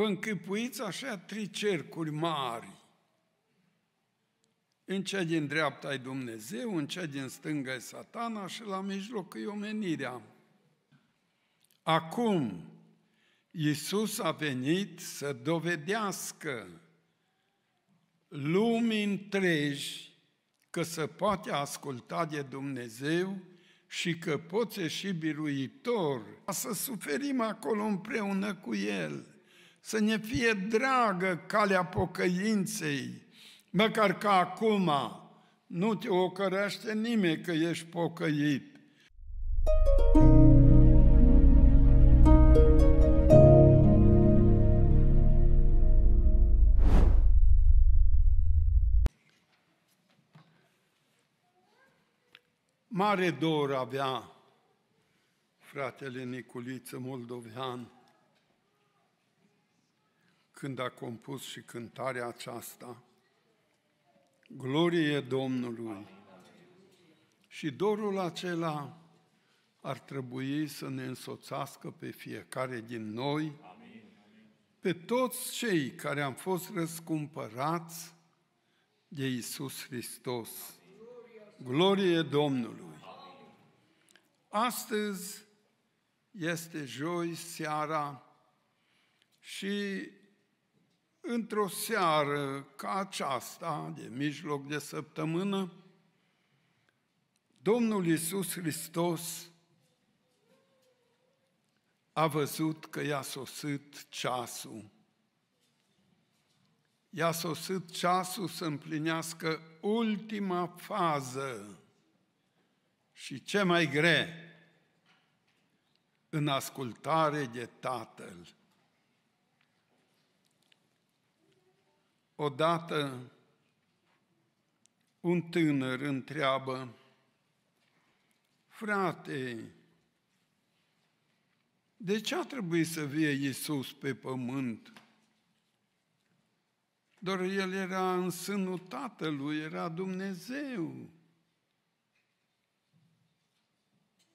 Vă încâpuiți așa trei cercuri mari. În cea din dreapta e Dumnezeu, în cea din stânga e satana și la mijloc e omenirea. Acum, Iisus a venit să dovedească lumii întregi că se poate asculta de Dumnezeu și că poți și biruitor să suferim acolo împreună cu El să ne fie dragă calea pocăinței, măcar că acum nu te ocărește nimeni că ești pocăit. Mare dor avea fratele Niculiță Moldovean când a compus și cântarea aceasta. Glorie Domnului! Și dorul acela ar trebui să ne însoțească pe fiecare din noi, pe toți cei care am fost răscumpărați de Isus Hristos. Glorie Domnului! Astăzi este joi seara și într-o seară ca aceasta, de mijloc de săptămână, Domnul Iisus Hristos a văzut că i-a sosit ceasul. I-a sosit ceasul să împlinească ultima fază și ce mai grea, în ascultare de Tatăl. Odată un tânăr întreabă, frate, de ce a trebuit să vie Iisus pe pământ? Doar El era în sânul Tatălui, era Dumnezeu.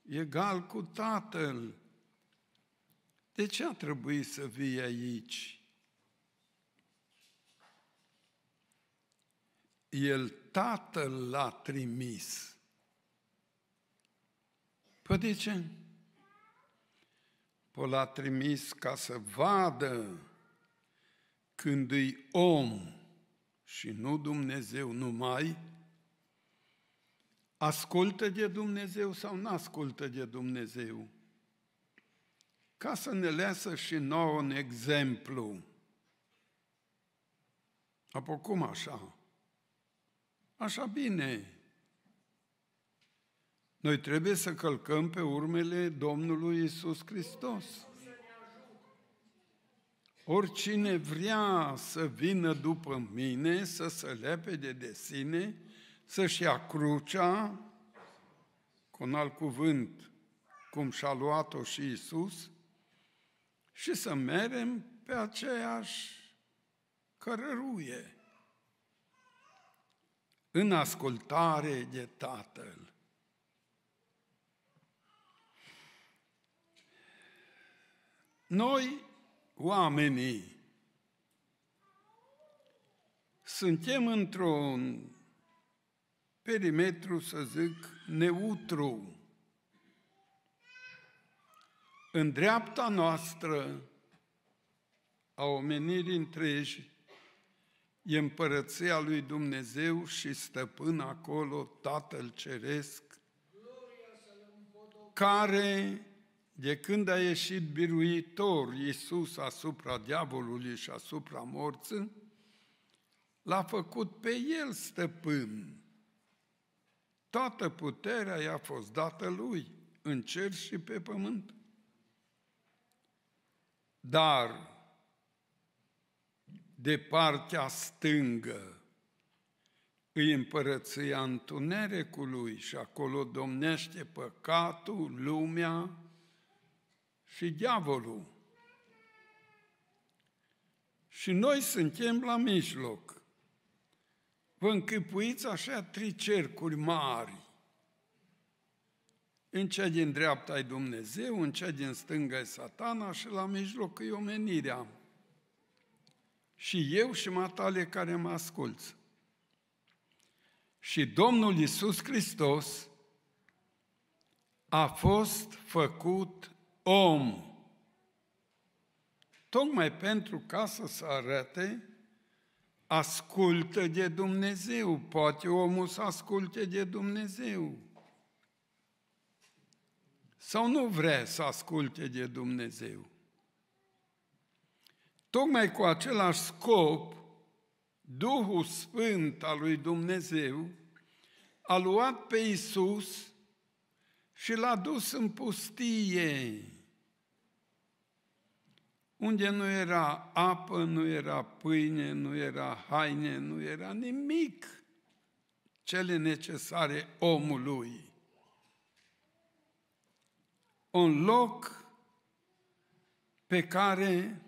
Egal cu Tatăl. De ce a trebuit să vie aici? El Tatăl l-a trimis. Păi de ce? Păi l-a trimis ca să vadă când îi om și nu Dumnezeu numai, ascultă de Dumnezeu sau nu ascultă de Dumnezeu. Ca să ne lasă și nouă un exemplu. Apoi cum așa? Așa bine. Noi trebuie să călcăm pe urmele Domnului Isus Hristos. Oricine vrea să vină după mine, să se lepede de sine, să-și ia crucea, cu un alt cuvânt, cum și-a luat-o și Isus, și să merem pe aceeași cărăruie în ascultare de Tatăl. Noi, oamenii, suntem într-un perimetru, să zic, neutru. În dreapta noastră a omenirii întregi e împărăția lui Dumnezeu și stăpân acolo Tatăl Ceresc, care, de când a ieșit biruitor Iisus asupra diavolului și asupra morții, l-a făcut pe el stăpân. Toată puterea i-a fost dată lui, în cer și pe pământ. Dar de partea stângă îi împărăția întunericului și acolo domnește păcatul, lumea și diavolul. Și noi suntem la mijloc. Vă închipuiți așa trei cercuri mari. În cea din dreapta e Dumnezeu, în cea din stânga e satana și la mijloc e omenirea și eu și matale care mă asculți. Și Domnul Iisus Hristos a fost făcut om. Tocmai pentru ca să se arate, ascultă de Dumnezeu. Poate omul să asculte de Dumnezeu. Sau nu vrea să asculte de Dumnezeu. Tocmai cu același scop, Duhul Sfânt al lui Dumnezeu a luat pe Isus și l-a dus în pustie, unde nu era apă, nu era pâine, nu era haine, nu era nimic cele necesare omului. Un loc pe care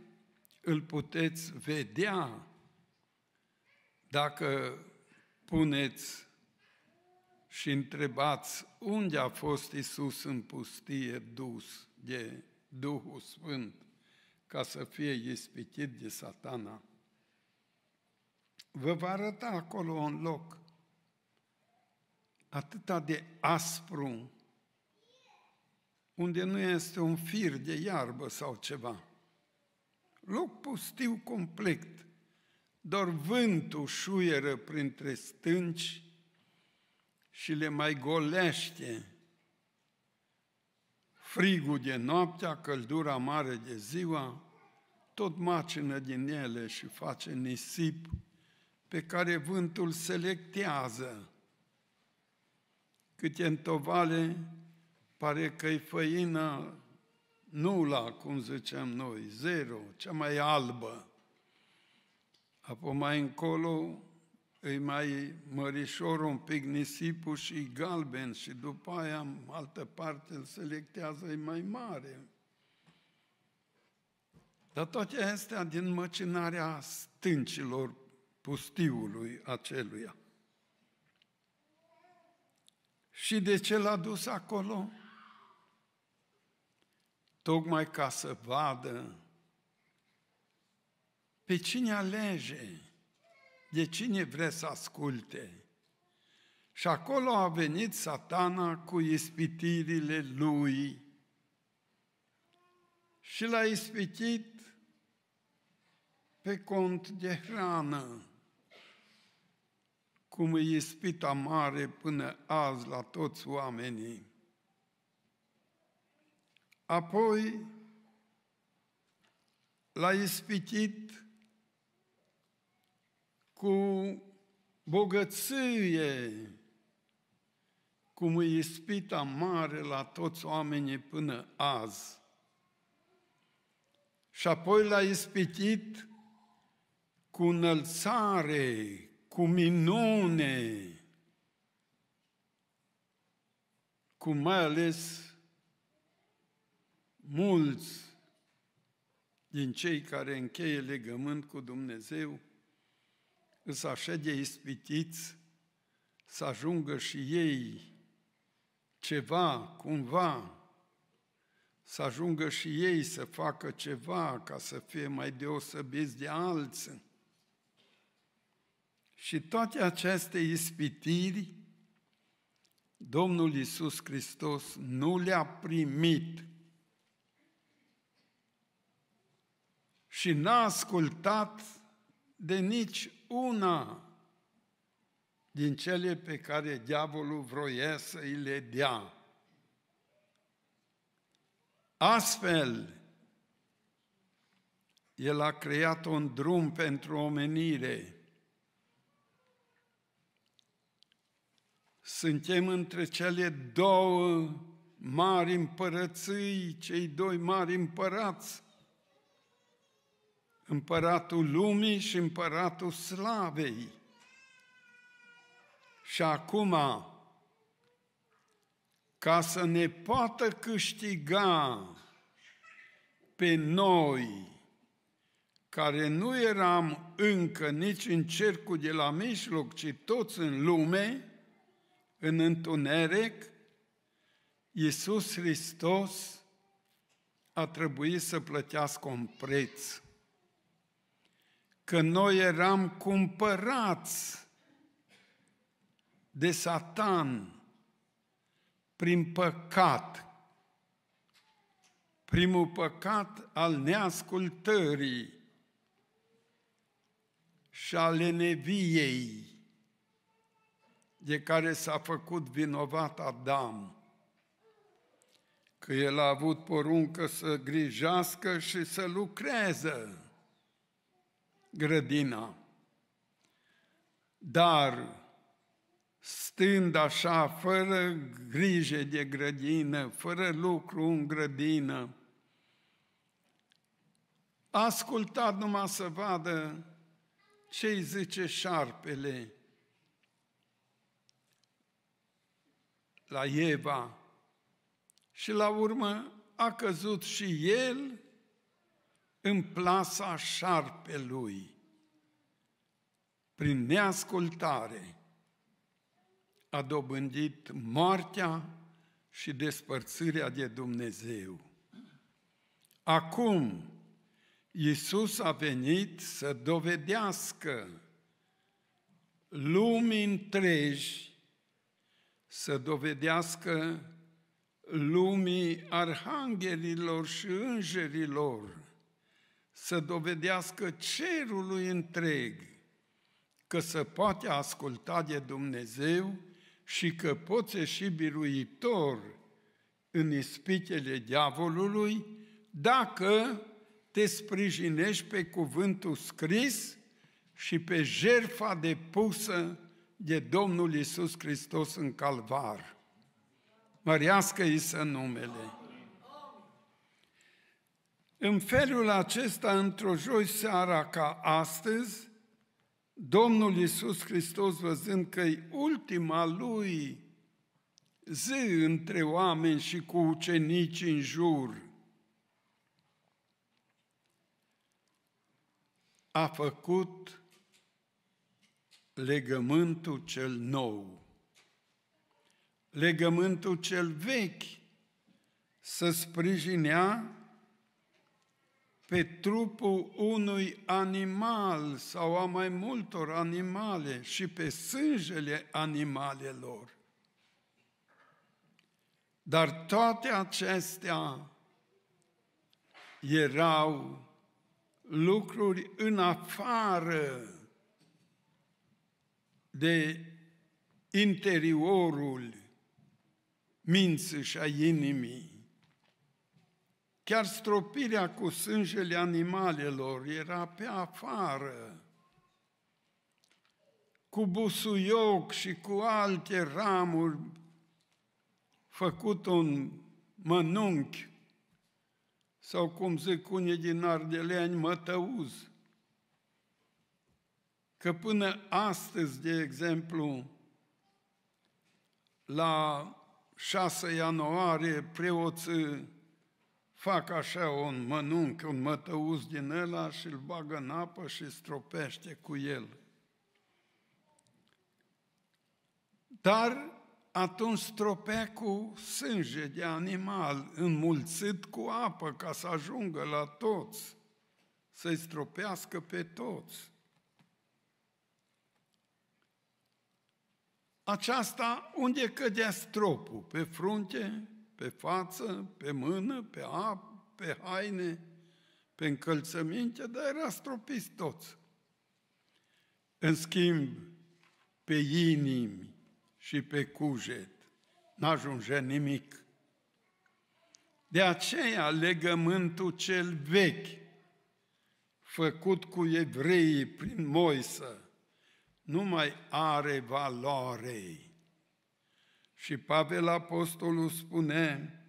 îl puteți vedea dacă puneți și întrebați unde a fost Isus în pustie dus de Duhul Sfânt ca să fie ispitit de satana. Vă va arăta acolo un loc atâta de aspru, unde nu este un fir de iarbă sau ceva loc pustiu complet, doar vântul șuieră printre stânci și le mai golește frigul de noaptea, căldura mare de ziua, tot macină din ele și face nisip pe care vântul selectează. Câte întovale pare că-i făină la, cum ziceam noi, zero, cea mai albă. Apoi mai încolo îi mai mărișor un pic nisipul și galben și după aia în altă parte îl selectează, e mai mare. Dar toate astea din măcinarea stâncilor pustiului aceluia. Și de ce l-a dus acolo? tocmai ca să vadă pe cine alege, de cine vrea să asculte. Și acolo a venit satana cu ispitirile lui și l-a ispitit pe cont de hrană, cum îi ispita mare până azi la toți oamenii. Apoi l-a ispitit cu bogăție, cum îi ispita mare la toți oamenii până azi. Și apoi l-a ispitit cu înălțare, cu minune, cu mai ales mulți din cei care încheie legământ cu Dumnezeu îs așa de ispitiți să ajungă și ei ceva, cumva, să ajungă și ei să facă ceva ca să fie mai deosebiți de alții. Și toate aceste ispitiri, Domnul Iisus Hristos nu le-a primit și n-a ascultat de nici una din cele pe care diavolul vroia să îi le dea. Astfel, el a creat un drum pentru omenire. Suntem între cele două mari împărății, cei doi mari împărați, împăratul lumii și împăratul slavei. Și acum, ca să ne poată câștiga pe noi, care nu eram încă nici în cercul de la mijloc, ci toți în lume, în întuneric, Iisus Hristos a trebuit să plătească un preț că noi eram cumpărați de Satan prin păcat. Primul păcat al neascultării și al eneviei de care s-a făcut vinovat Adam, că el a avut poruncă să grijească și să lucreze grădina. Dar stând așa, fără grijă de grădină, fără lucru în grădină, a ascultat numai să vadă ce îi zice șarpele la Eva. Și la urmă a căzut și el în plasa șarpelui, prin neascultare, a dobândit moartea și despărțirea de Dumnezeu. Acum, Iisus a venit să dovedească lumii întregi, să dovedească lumii arhanghelilor și îngerilor, să dovedească cerului întreg că se poate asculta de Dumnezeu și că poți și biruitor în ispitele diavolului dacă te sprijinești pe cuvântul scris și pe jertfa depusă de Domnul Isus Hristos în calvar. Mărească-i să numele! În felul acesta, într-o joi seara ca astăzi, Domnul Iisus Hristos, văzând că e ultima Lui zi între oameni și cu ucenici în jur, a făcut legământul cel nou. Legământul cel vechi să sprijinea pe trupul unui animal sau a mai multor animale și pe sângele animalelor. Dar toate acestea erau lucruri în afară de interiorul minții și a inimii. Chiar stropirea cu sângele animalelor era pe afară, cu busuioc și cu alte ramuri, făcut un mănunchi, sau cum zic unii din ardeleni, mătăuz. Că până astăzi, de exemplu, la 6 ianuarie, preoții fac așa un mănunc, un mătăuz din ăla și îl bagă în apă și stropește cu el. Dar atunci stropea cu sânge de animal, înmulțit cu apă ca să ajungă la toți, să-i stropească pe toți. Aceasta unde cădea stropul? Pe frunte, pe față, pe mână, pe apă, pe haine, pe încălțăminte, dar era stropiți toți. În schimb, pe inimi și pe cuget n ajunge nimic. De aceea, legământul cel vechi, făcut cu evreii prin Moise, nu mai are valoare. Și Pavel Apostolul spune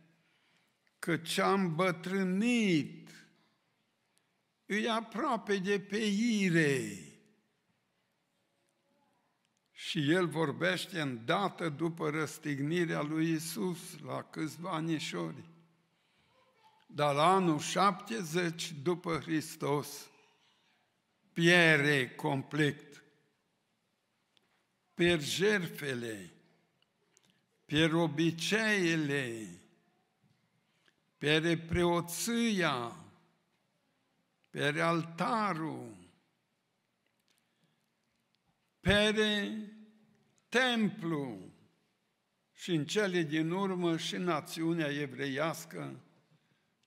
că ce-am bătrânit îi aproape de peire. Și el vorbește în dată după răstignirea lui Isus la câțiva anișori. Dar la anul 70 după Hristos piere complet. Per jerfele per obiceiile, per preoția, per altarul, per templu și în cele din urmă și națiunea evreiască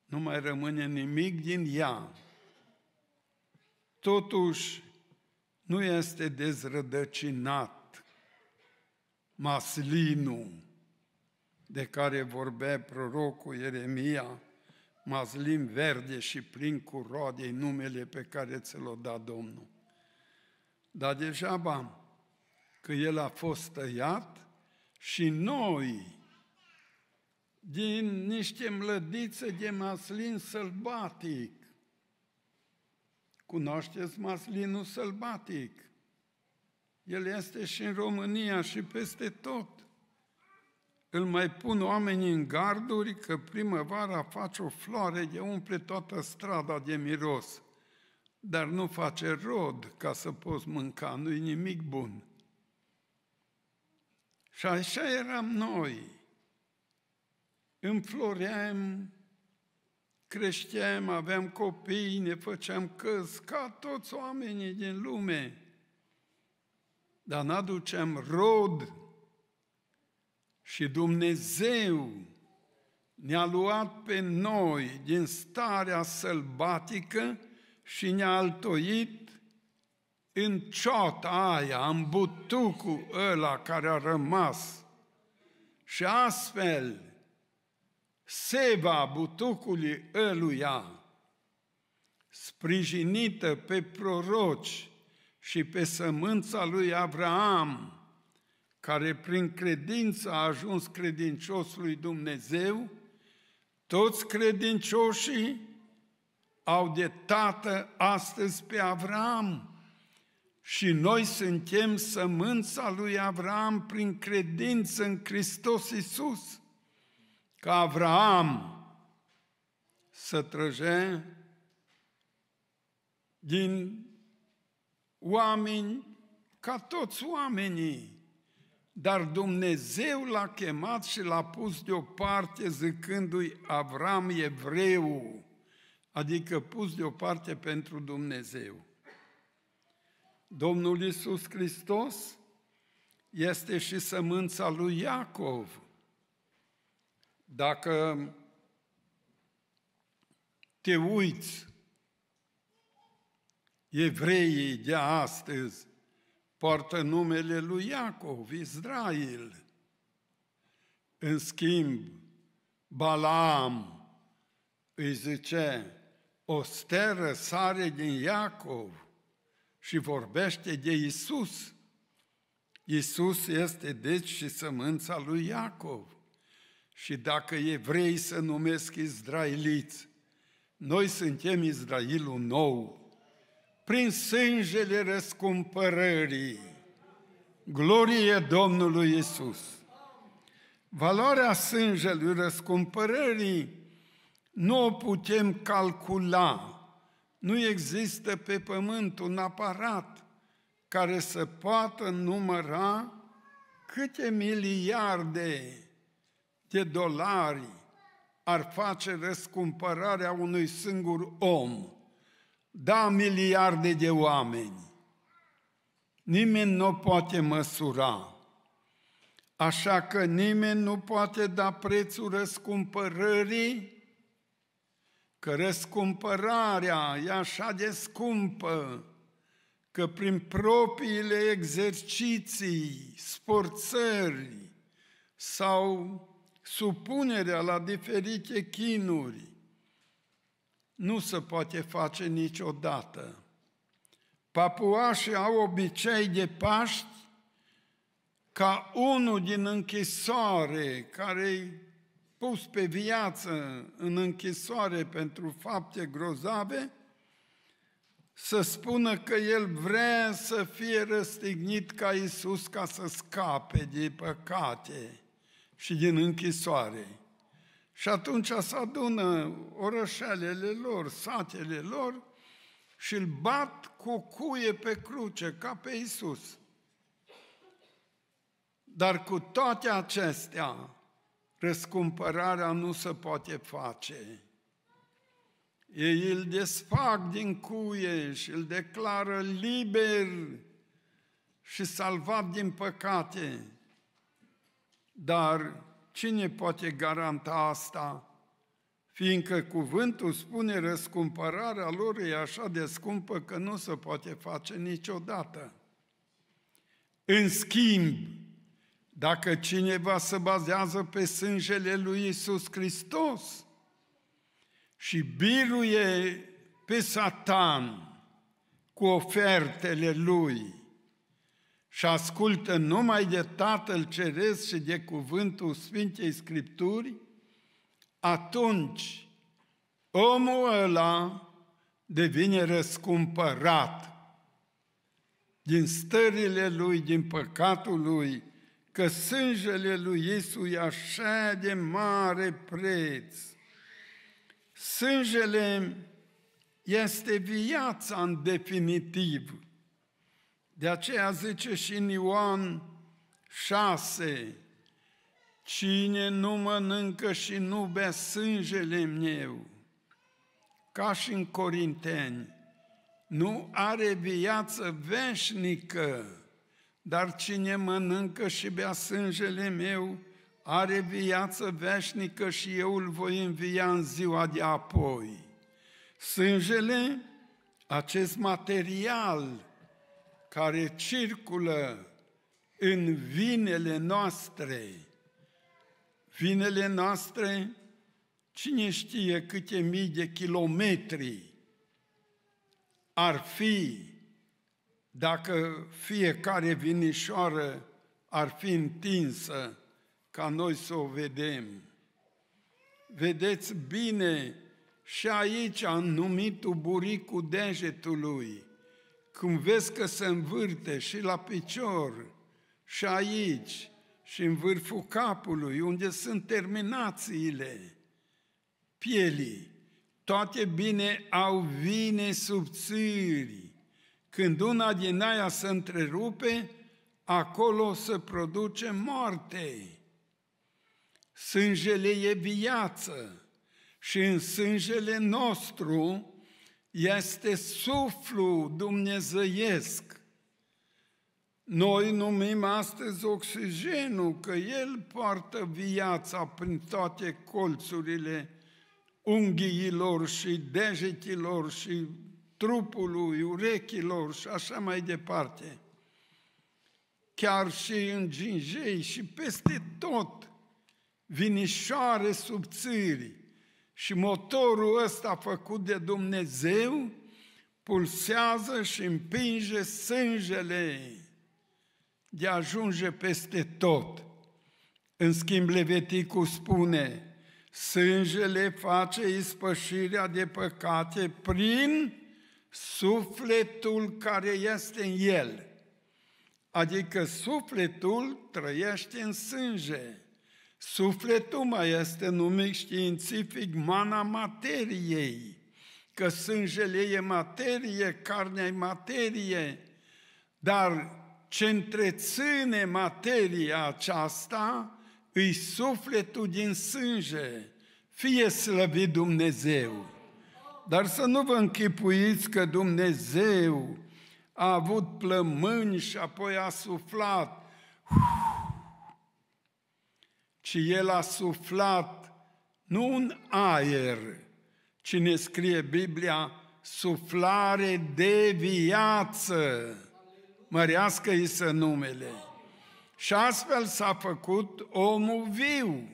nu mai rămâne nimic din ea. Totuși, nu este dezrădăcinat maslinul de care vorbea prorocul Ieremia, mazlim verde și plin cu roade numele pe care ți l a dat Domnul. Dar deja bam, că el a fost tăiat și noi, din niște mlădițe de maslin sălbatic, cunoașteți maslinul sălbatic, el este și în România și peste tot – îl mai pun oamenii în garduri că primăvara face o floare, e umple toată strada de miros, dar nu face rod ca să poți mânca, nu-i nimic bun. Și așa eram noi. Înfloream, creșteam, aveam copii, ne făceam căs, ca toți oamenii din lume, dar n-aduceam rod și Dumnezeu ne-a luat pe noi din starea sălbatică și ne-a altoit în ciota aia, în butucul ăla care a rămas. Și astfel, seva butucului ăluia, sprijinită pe proroci și pe sămânța lui Avraam, care prin credință a ajuns credincios lui Dumnezeu, toți credincioșii au de tată astăzi pe Avram și noi suntem sămânța lui Avram prin credință în Hristos Isus. Ca Avram să trăje din oameni ca toți oamenii, dar Dumnezeu l-a chemat și l-a pus deoparte zicându-i Avram evreu, adică pus deoparte pentru Dumnezeu. Domnul Iisus Hristos este și sămânța lui Iacov. Dacă te uiți evreii de astăzi poartă numele lui Iacov, Israel. În schimb, Balaam îi zice, o steră sare din Iacov și vorbește de Isus. Isus este deci și sămânța lui Iacov. Și dacă evrei să numesc izraeliți, noi suntem Israelul nou, prin sângele răscumpărării. Glorie Domnului Isus. Valoarea sângelui răscumpărării nu o putem calcula. Nu există pe pământ un aparat care să poată număra câte miliarde de dolari ar face răscumpărarea unui singur om da, miliarde de oameni. Nimeni nu poate măsura. Așa că nimeni nu poate da prețul răscumpărării, că răscumpărarea e așa de scumpă, că prin propriile exerciții, sporțări sau supunerea la diferite chinuri, nu se poate face niciodată. Papuașii au obicei de Paști ca unul din închisoare care pus pe viață în închisoare pentru fapte grozave, să spună că el vrea să fie răstignit ca Isus ca să scape de păcate și din închisoare. Și atunci se adună orășelele lor, satele lor și îl bat cu cuie pe cruce, ca pe Isus. Dar cu toate acestea, răscumpărarea nu se poate face. Ei îl desfac din cuie și îl declară liber și salvat din păcate. Dar Cine poate garanta asta? Fiindcă cuvântul spune răscumpărarea lor e așa de scumpă că nu se poate face niciodată. În schimb, dacă cineva se bazează pe sângele lui Isus Hristos și biruie pe Satan cu ofertele lui, și ascultă numai de Tatăl Ceresc și de cuvântul Sfintei Scripturi, atunci omul ăla devine răscumpărat din stările lui, din păcatul lui, că sângele lui Iisus e așa de mare preț. Sângele este viața în definitiv. De aceea zice și în Ioan 6, Cine nu mănâncă și nu bea sângele meu, ca și în Corinteni, nu are viață veșnică, dar cine mănâncă și bea sângele meu, are viață veșnică și eu îl voi învia în ziua de apoi. Sângele, acest material care circulă în vinele noastre. Vinele noastre, cine știe câte mii de kilometri ar fi dacă fiecare vinișoară ar fi întinsă ca noi să o vedem. Vedeți bine, și aici am numit-o buricul degetului, când vezi că se învârte și la picior, și aici, și în vârful capului, unde sunt terminațiile pielii, toate bine au vine subțiri. Când una din aia se întrerupe, acolo se produce moarte. Sângele e viață și în sângele nostru este suflu dumnezeiesc. Noi numim astăzi oxigenul, că el poartă viața prin toate colțurile unghiilor și degetilor și trupului, urechilor și așa mai departe. Chiar și în gingei și peste tot, vinișoare subțiri, și motorul ăsta făcut de Dumnezeu pulsează și împinge sângele de a ajunge peste tot. În schimb, Leviticul spune, sângele face ispășirea de păcate prin sufletul care este în el. Adică sufletul trăiește în sânge. Sufletul mai este numit științific mana materiei, că sângele e materie, carnea e materie, dar ce întreține materia aceasta îi sufletul din sânge, fie slăvit Dumnezeu. Dar să nu vă închipuiți că Dumnezeu a avut plămâni și apoi a suflat. Uf, ci El a suflat nu un aer, ci ne scrie Biblia, suflare de viață. Mărească-i să numele. Și astfel s-a făcut omul viu.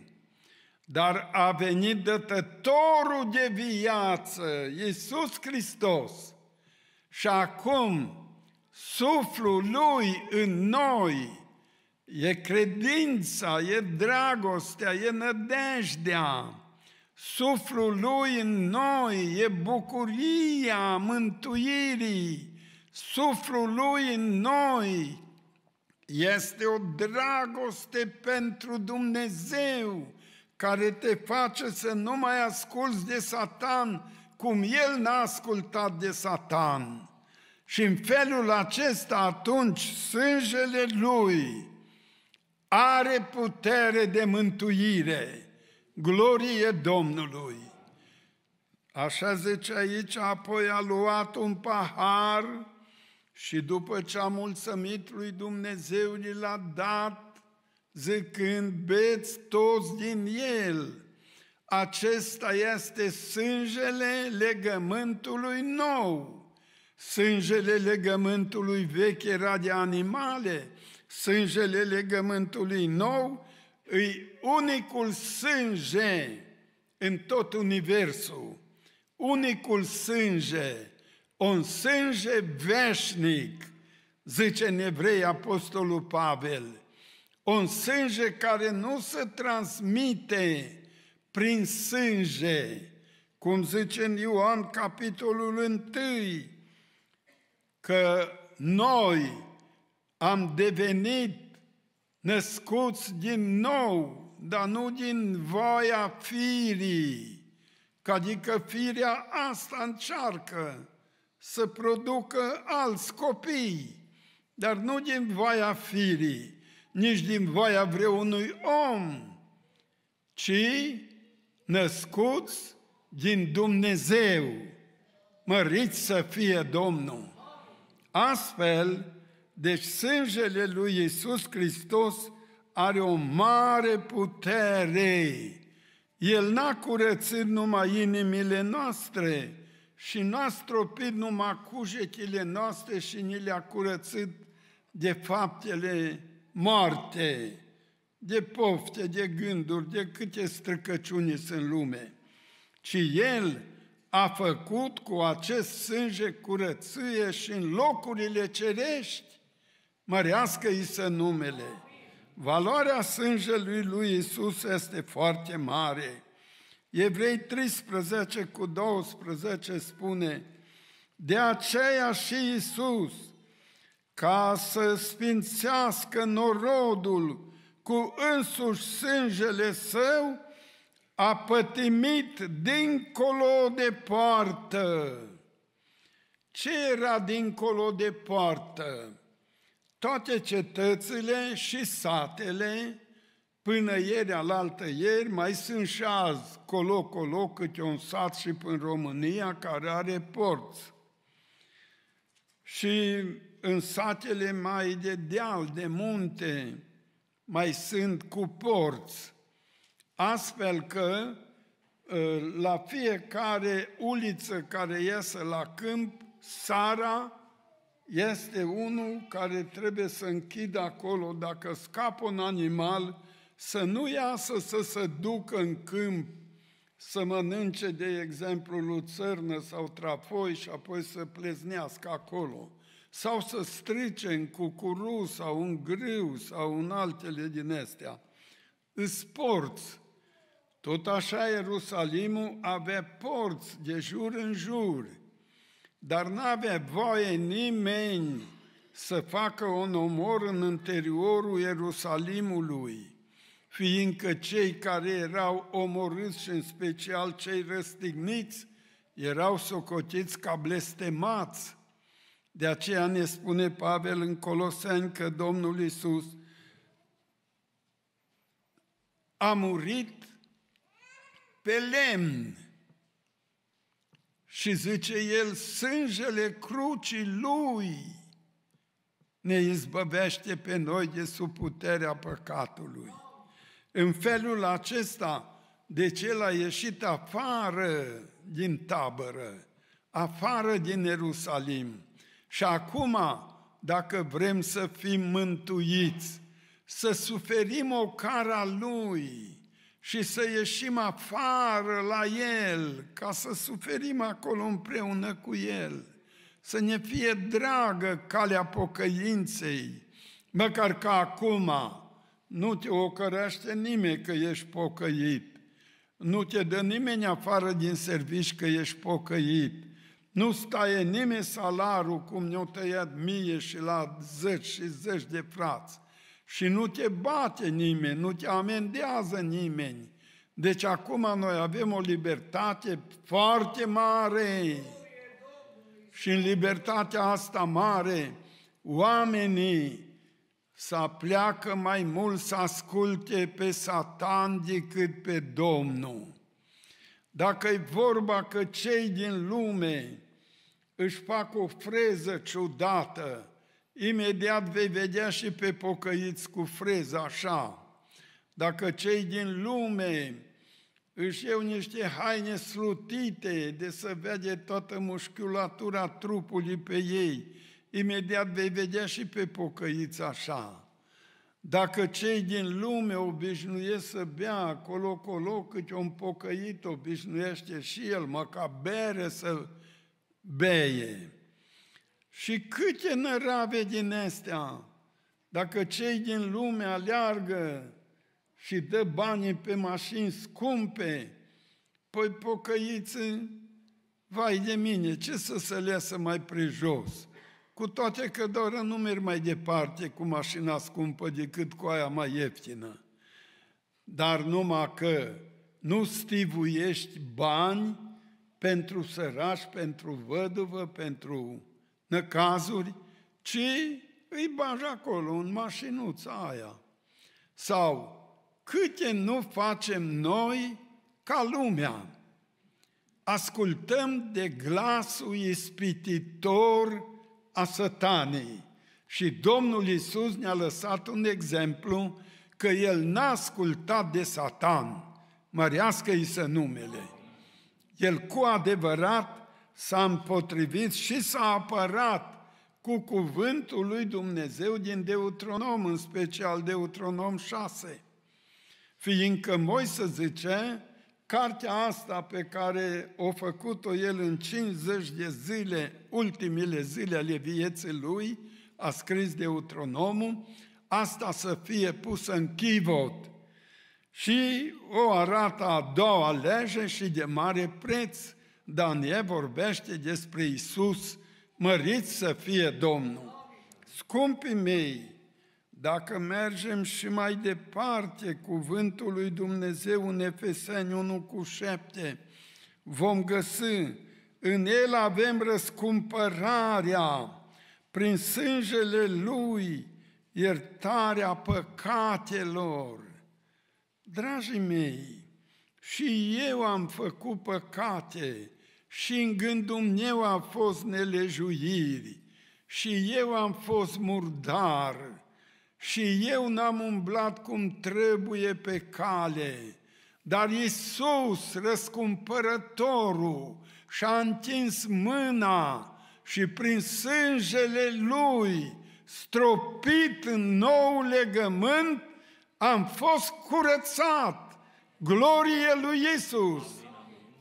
Dar a venit dătătorul de viață, Iisus Hristos. Și acum suflul Lui în noi e credința, e dragostea, e nădejdea. Suflul lui în noi e bucuria mântuirii. Suflul lui în noi este o dragoste pentru Dumnezeu care te face să nu mai asculți de Satan cum el n-a ascultat de Satan. Și în felul acesta atunci sângele lui are putere de mântuire. Glorie Domnului! Așa zice aici, apoi a luat un pahar și după ce a mulțumit lui Dumnezeu, i l-a dat, zicând, beți toți din el. Acesta este sângele legământului nou. Sângele legământului vechi era de animale, sângele legământului nou, îi unicul sânge în tot universul, unicul sânge, un sânge veșnic, zice în evrei apostolul Pavel, un sânge care nu se transmite prin sânge, cum zice în Ioan capitolul 1, că noi am devenit născuți din nou, dar nu din voia firii, că adică firea asta încearcă să producă alți copii, dar nu din voia firii, nici din voia vreunui om, ci născuți din Dumnezeu. Măriți să fie Domnul! Astfel, deci sângele lui Isus Hristos are o mare putere. El n-a curățit numai inimile noastre și n-a stropit numai cujechile noastre și ni le-a curățit de faptele moarte, de pofte, de gânduri, de câte stricăciuni sunt lume. Ci El a făcut cu acest sânge curăție și în locurile cerești mărească-i să numele. Valoarea sângelui lui Isus este foarte mare. Evrei 13 cu 12 spune, De aceea și Isus, ca să sfințească norodul cu însuși sângele său, a pătimit dincolo de poartă. Ce era dincolo de poartă? Toate cetățile și satele, până ieri, alaltă ieri, mai sunt și azi, colo-colo, câte un sat și în România, care are porți. Și în satele mai de deal, de munte, mai sunt cu porți. Astfel că ă, la fiecare uliță care iese la câmp, sara este unul care trebuie să închidă acolo, dacă scapă un animal, să nu iasă să se ducă în câmp să mănânce, de exemplu, luțărnă sau trafoi și apoi să pleznească acolo. Sau să strice în cucuru sau în grâu sau în altele din astea. porți. Tot așa Ierusalimul avea porți de jur în jur dar n-avea voie nimeni să facă un omor în interiorul Ierusalimului, fiindcă cei care erau omorâți și în special cei răstigniți erau socotiți ca blestemați. De aceea ne spune Pavel în Coloseni că Domnul Isus a murit pe lemn și zice el, sângele crucii lui ne izbăvește pe noi de sub puterea păcatului. În felul acesta, deci el a ieșit afară din tabără, afară din Ierusalim. Și acum, dacă vrem să fim mântuiți, să suferim o cara lui, și să ieșim afară la El, ca să suferim acolo împreună cu El, să ne fie dragă calea pocăinței, măcar ca acum nu te ocărește nimeni că ești pocăit, nu te dă nimeni afară din servici că ești pocăit, nu staie nimeni salarul cum ne-o tăiat mie și la zeci și zeci de frați și nu te bate nimeni, nu te amendează nimeni. Deci acum noi avem o libertate foarte mare și în libertatea asta mare oamenii să pleacă mai mult să asculte pe Satan decât pe Domnul. Dacă e vorba că cei din lume își fac o freză ciudată, Imediat vei vedea și pe pocăiți cu freză așa. Dacă cei din lume își iau niște haine slutite de să vede toată mușchiulatura trupului pe ei, imediat vei vedea și pe pocăiți așa. Dacă cei din lume obișnuiesc să bea acolo-colo câte un pocăit obișnuiește și el, măcar bere să beie. Și câte nărave din astea, dacă cei din lume aleargă și dă banii pe mașini scumpe, păi pocăiți, vai de mine, ce să se lasă mai prejos? Cu toate că doar nu merg mai departe cu mașina scumpă decât cu aia mai ieftină. Dar numai că nu stivuiești bani pentru sărași, pentru văduvă, pentru năcazuri, ci îi bagi acolo în mașinuța aia. Sau câte nu facem noi ca lumea. Ascultăm de glasul ispititor a sătanei. Și Domnul Isus ne-a lăsat un exemplu că el n-a ascultat de satan. Mărească-i să numele. El cu adevărat s-a împotrivit și s-a apărat cu cuvântul lui Dumnezeu din Deuteronom, în special Deuteronom 6. Fiindcă Moise zice, cartea asta pe care o făcut-o el în 50 de zile, ultimile zile ale vieții lui, a scris Deuteronomul, asta să fie pusă în chivot. Și o arată a doua lege și de mare preț, Daniel vorbește despre Isus, mărit să fie Domnul. Scumpii mei, dacă mergem și mai departe cuvântul lui Dumnezeu în Efeseni 1 cu 7, vom găsi în el avem răscumpărarea prin sângele lui, iertarea păcatelor. Dragii mei, și eu am făcut păcate și în gândul meu a fost nelejuiri, și eu am fost murdar, și eu n-am umblat cum trebuie pe cale, dar Iisus, răscumpărătorul, și-a întins mâna și prin sângele Lui, stropit în nou legământ, am fost curățat, glorie lui Iisus!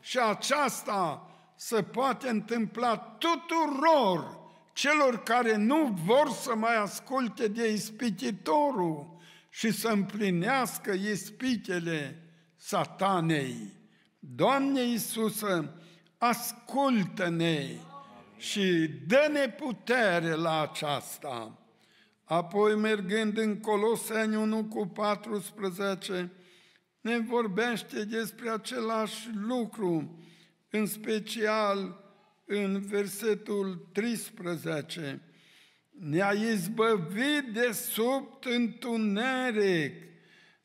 Și aceasta se poate întâmpla tuturor celor care nu vor să mai asculte de ispititorul și să împlinească ispitele satanei. Doamne Iisusă, ascultă-ne și dă-ne putere la aceasta. Apoi, mergând în Coloseni 1 cu 14, ne vorbește despre același lucru, în special în versetul 13, ne-a izbăvit de sub întuneric,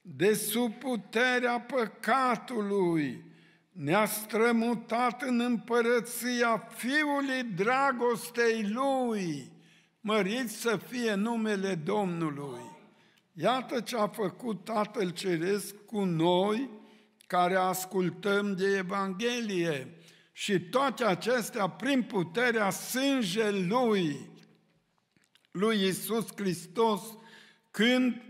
de sub puterea păcatului, ne-a strămutat în împărăția Fiului Dragostei Lui, mărit să fie numele Domnului. Iată ce a făcut Tatăl Ceresc cu noi, care ascultăm de Evanghelie și toate acestea prin puterea sângelui lui Isus Hristos când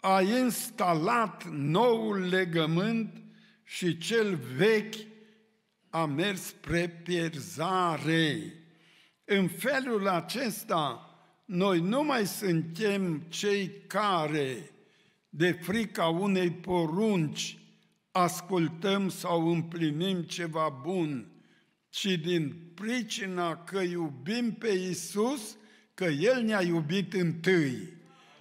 a instalat noul legământ și cel vechi a mers spre pierzare. În felul acesta, noi nu mai suntem cei care, de frica unei porunci, ascultăm sau împlinim ceva bun, ci din pricina că iubim pe Isus, că El ne-a iubit întâi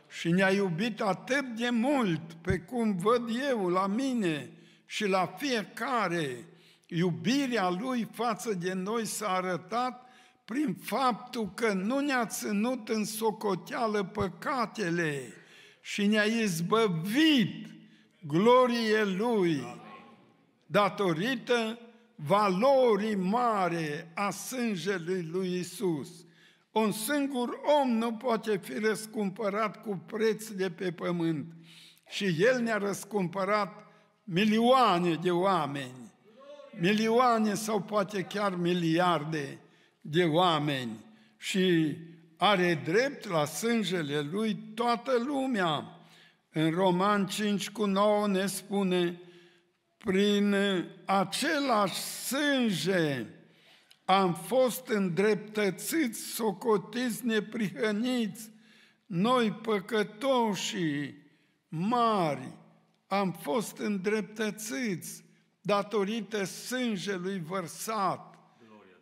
și ne-a iubit atât de mult pe cum văd eu la mine și la fiecare. Iubirea Lui față de noi s-a arătat prin faptul că nu ne-a ținut în socoteală păcatele și ne-a izbăvit glorie Lui, datorită valorii mare a sângelui lui Isus. Un singur om nu poate fi răscumpărat cu preț de pe pământ și El ne-a răscumpărat milioane de oameni, milioane sau poate chiar miliarde de oameni și are drept la sângele Lui toată lumea în Roman 5 cu 9 ne spune, prin același sânge am fost îndreptățiți, socotiți, neprihăniți, noi păcătoșii mari am fost îndreptățiți datorită sângelui vărsat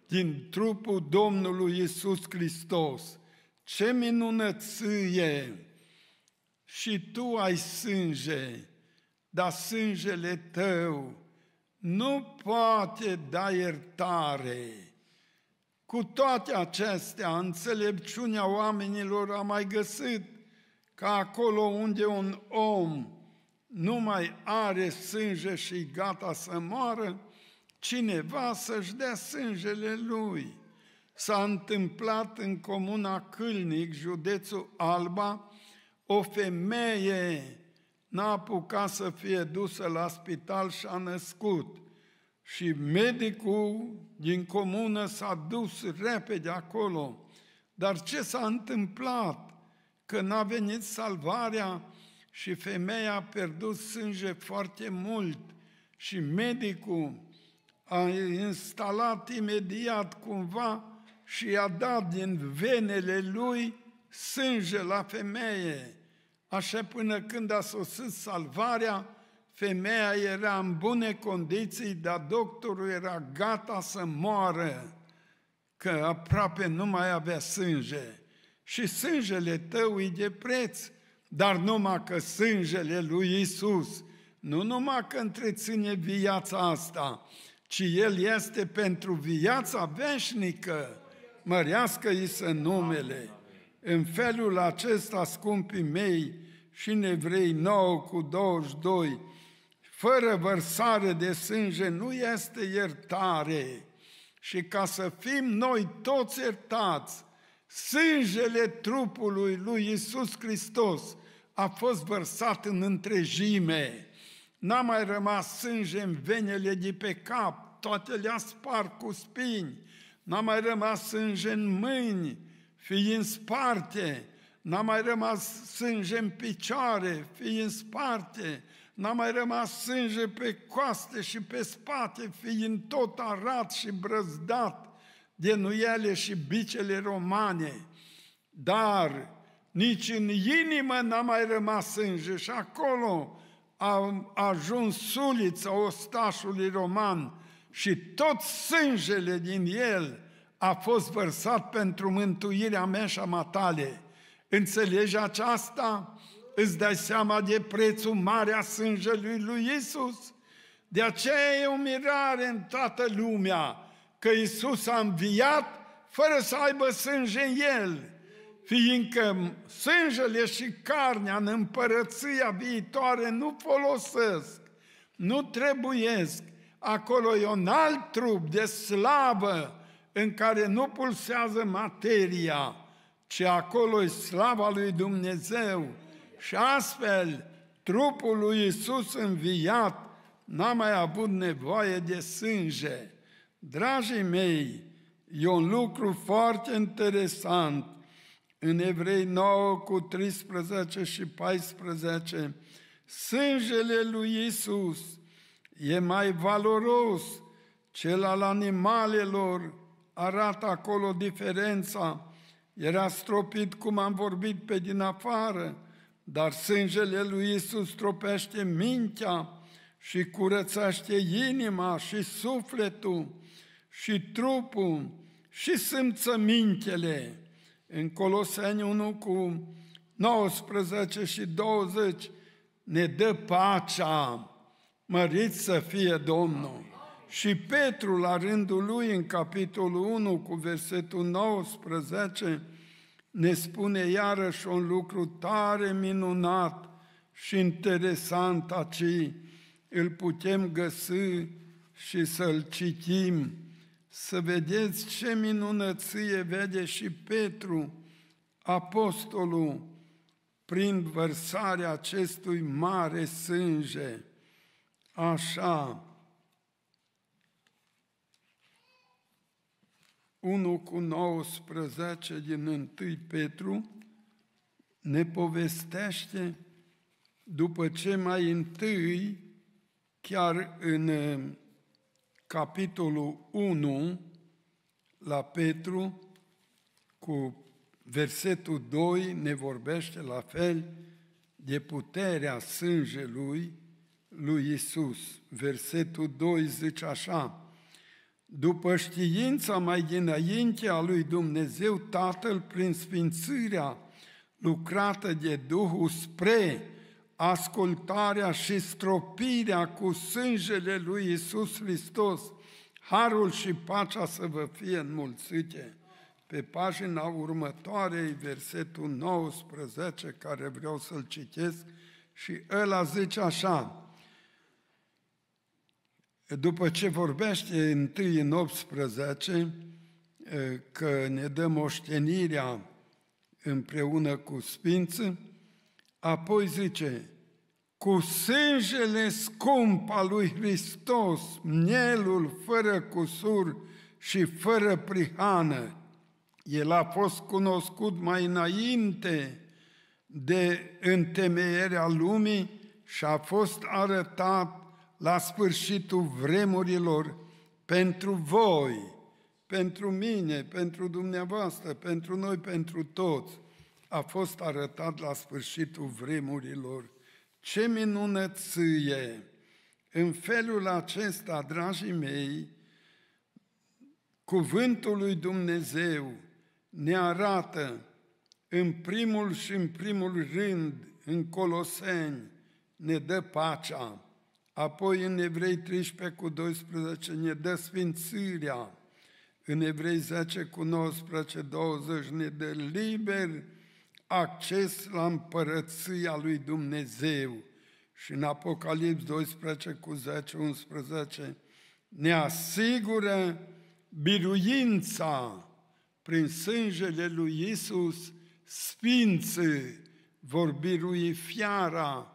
din trupul Domnului Isus Hristos. Ce minunăție! și tu ai sânge, dar sângele tău nu poate da iertare. Cu toate acestea, înțelepciunea oamenilor a mai găsit că acolo unde un om nu mai are sânge și gata să moară, cineva să-și dea sângele lui. S-a întâmplat în comuna Câlnic, județul Alba, o femeie n-a apucat să fie dusă la spital și a născut. Și medicul din comună s-a dus repede acolo. Dar ce s-a întâmplat? Că n-a venit salvarea și femeia a pierdut sânge foarte mult și medicul a instalat imediat cumva și i-a dat din venele lui sânge la femeie. Așa până când a sosit salvarea, femeia era în bune condiții, dar doctorul era gata să moară, că aproape nu mai avea sânge. Și sângele tău e de preț, dar numai că sângele lui Isus, nu numai că întreține viața asta, ci El este pentru viața veșnică. Mărească-i să numele. În felul acesta, scumpii mei, și în Evrei 9 cu 22, fără vărsare de sânge nu este iertare. Și ca să fim noi toți iertați, sângele trupului lui Isus Hristos a fost vărsat în întregime. N-a mai rămas sânge în venele de pe cap, toate le-a spart cu spini, n-a mai rămas sânge în mâini, fiind sparte, n-a mai rămas sânge în picioare, fii în sparte, n-a mai rămas sânge pe coaste și pe spate, fii în tot arat și brăzdat de nuiele și bicele romane. Dar nici în inimă n-a mai rămas sânge și acolo a ajuns sulița ostașului roman și tot sângele din el a fost vărsat pentru mântuirea mea și a matalei. Înțelegi aceasta? Îți dai seama de prețul mare a sângelui lui Isus? De aceea e o mirare în toată lumea că Isus a înviat fără să aibă sânge în el, fiindcă sângele și carnea în împărăția viitoare nu folosesc, nu trebuiesc. Acolo e un alt trup de slavă în care nu pulsează materia, ci acolo e slava lui Dumnezeu. Și astfel, trupul lui Isus înviat n-a mai avut nevoie de sânge. Dragii mei, e un lucru foarte interesant. În Evrei 9 cu 13 și 14, sângele lui Isus e mai valoros, cel al animalelor arată acolo diferența era stropit cum am vorbit pe din afară, dar sângele lui Isus stropește mintea și curățaște inima și sufletul și trupul și simțămintele. În Coloseni 1 cu 19 și 20 ne dă pacea, mărit să fie Domnul și Petru la rândul lui în capitolul 1 cu versetul 19 ne spune iarăși un lucru tare minunat și interesant aci. Îl putem găsi și să-l citim, să vedeți ce minunăție vede și Petru, apostolul, prin vărsarea acestui mare sânge. Așa, 1 cu 19 din 1 Petru ne povestește după ce mai întâi, chiar în um, capitolul 1 la Petru, cu versetul 2 ne vorbește la fel de puterea sângelui lui Isus. Versetul 2 zice așa, după știința mai dinainte a lui Dumnezeu Tatăl prin sfințirea lucrată de Duhul spre ascultarea și stropirea cu sângele lui Isus Hristos, harul și pacea să vă fie înmulțite. Pe pagina următoare, versetul 19, care vreau să-l citesc, și ăla zice așa, după ce vorbește întâi în 18 că ne dă moștenirea împreună cu Sfință, apoi zice, cu sângele scump al lui Hristos, mielul fără cusur și fără prihană. El a fost cunoscut mai înainte de întemeierea lumii și a fost arătat la sfârșitul vremurilor pentru voi, pentru mine, pentru dumneavoastră, pentru noi, pentru toți, a fost arătat la sfârșitul vremurilor. Ce minunăție! În felul acesta, dragii mei, cuvântul lui Dumnezeu ne arată în primul și în primul rând, în Coloseni, ne dă pacea Apoi în Evrei 13 cu 12 ne dă sfințirea, în Evrei 10 cu 19, 20 ne dă liber acces la împărăția lui Dumnezeu și în Apocalips 12 cu 10, 11 ne asigură biruința prin sângele lui Isus, sfinții vor birui fiara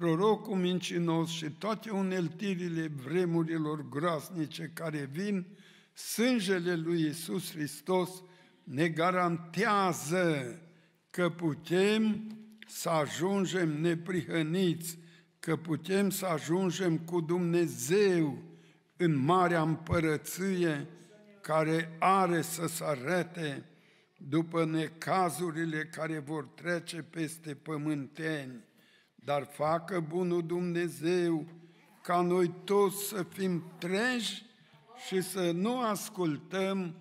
prorocul mincinos și toate uneltirile vremurilor groasnice care vin, sângele lui Isus Hristos ne garantează că putem să ajungem neprihăniți, că putem să ajungem cu Dumnezeu în marea împărăție care are să se arate după necazurile care vor trece peste pământeni. Dar facă bunul Dumnezeu ca noi toți să fim treji și să nu ascultăm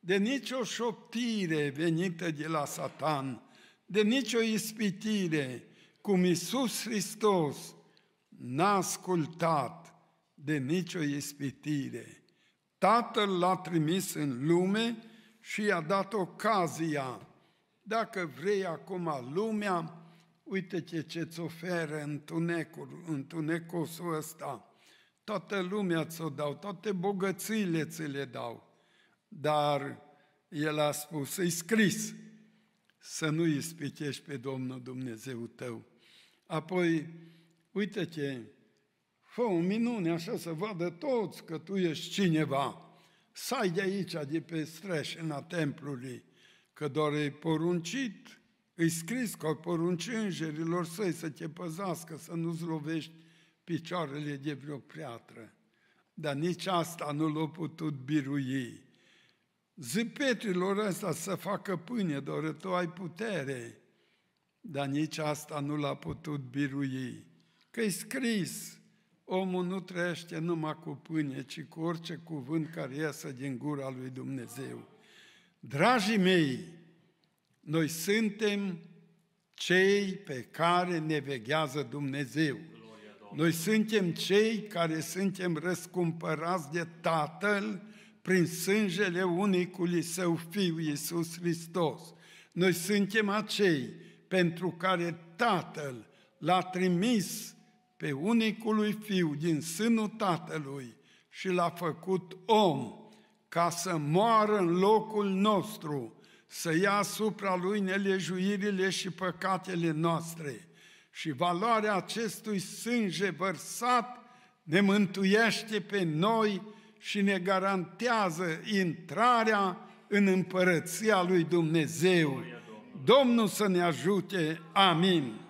de nicio șoptire venită de la Satan, de nicio ispitire, cum Iisus Hristos n-a ascultat de nicio ispitire. Tatăl l-a trimis în lume și i-a dat ocazia. Dacă vrei acum lumea, uite ce ce-ți oferă întunecul, întunecosul ăsta. Toată lumea ți-o dau, toate bogățiile ți le dau. Dar el a spus, îi scris, să nu ispitești pe Domnul Dumnezeu tău. Apoi, uite ce, fă o minune așa să vadă toți că tu ești cineva. Sai de aici, de pe streșina templului, că doar e poruncit îi scris că porunci îngerilor săi să te păzească, să nu-ți lovești picioarele de vreo preatră. Dar nici asta nu l-a putut birui. Zipetrilor ăsta să facă pâine, doar tu ai putere. Dar nici asta nu l-a putut birui. că e scris, omul nu trăiește numai cu pâine, ci cu orice cuvânt care iasă din gura lui Dumnezeu. Dragii mei, noi suntem cei pe care ne veghează Dumnezeu. Noi suntem cei care suntem răscumpărați de Tatăl prin sângele unicului Său Fiu, Iisus Hristos. Noi suntem acei pentru care Tatăl l-a trimis pe unicului Fiu din sânul Tatălui și l-a făcut om ca să moară în locul nostru să ia asupra lui nelejuirile și păcatele noastre. Și valoarea acestui sânge vărsat ne mântuiește pe noi și ne garantează intrarea în împărăția lui Dumnezeu. Domnul să ne ajute. Amin.